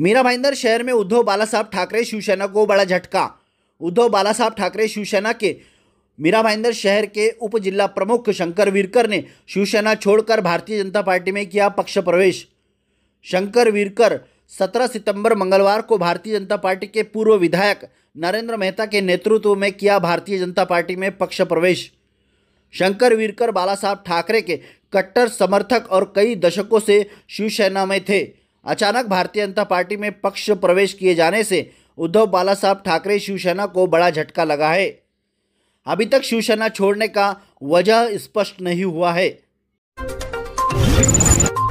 मीरा भाईंदर शहर में उद्धव बाला साहब ठाकरे शिवसेना को बड़ा झटका उद्धव बाला साहब ठाकरे शिवसेना के मीरा भाईंदर शहर के उप जिला प्रमुख शंकर वीरकर ने शिवसेना छोड़कर भारतीय जनता पार्टी में किया पक्ष प्रवेश शंकर वीरकर 17 सितंबर मंगलवार को भारतीय जनता पार्टी के पूर्व विधायक नरेंद्र मेहता के नेतृत्व में किया भारतीय जनता पार्टी में पक्ष प्रवेश शंकर वीरकर बाला साहब ठाकरे के कट्टर समर्थक और कई दशकों से शिवसेना में थे अचानक भारतीय जनता पार्टी में पक्ष प्रवेश किए जाने से उद्धव बाला साहब ठाकरे शिवसेना को बड़ा झटका लगा है अभी तक शिवसेना छोड़ने का वजह स्पष्ट नहीं हुआ है